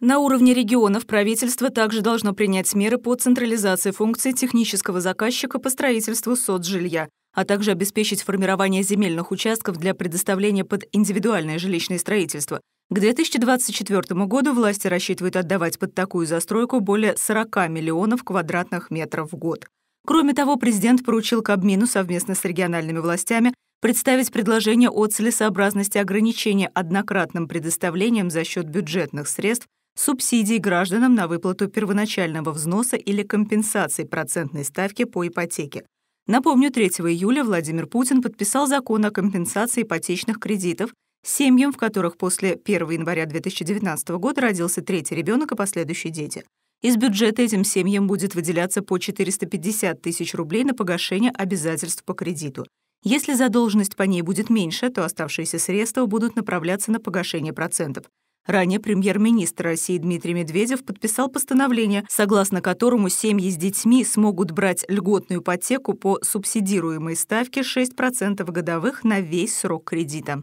На уровне регионов правительство также должно принять меры по централизации функций технического заказчика по строительству соцжилья, а также обеспечить формирование земельных участков для предоставления под индивидуальное жилищное строительство. К 2024 году власти рассчитывают отдавать под такую застройку более 40 миллионов квадратных метров в год. Кроме того, президент поручил Кабмину совместно с региональными властями представить предложение о целесообразности ограничения однократным предоставлением за счет бюджетных средств субсидий гражданам на выплату первоначального взноса или компенсации процентной ставки по ипотеке. Напомню, 3 июля Владимир Путин подписал закон о компенсации ипотечных кредитов семьям, в которых после 1 января 2019 года родился третий ребенок и последующие дети. Из бюджета этим семьям будет выделяться по 450 тысяч рублей на погашение обязательств по кредиту. Если задолженность по ней будет меньше, то оставшиеся средства будут направляться на погашение процентов. Ранее премьер-министр России Дмитрий Медведев подписал постановление, согласно которому семьи с детьми смогут брать льготную ипотеку по субсидируемой ставке 6% годовых на весь срок кредита.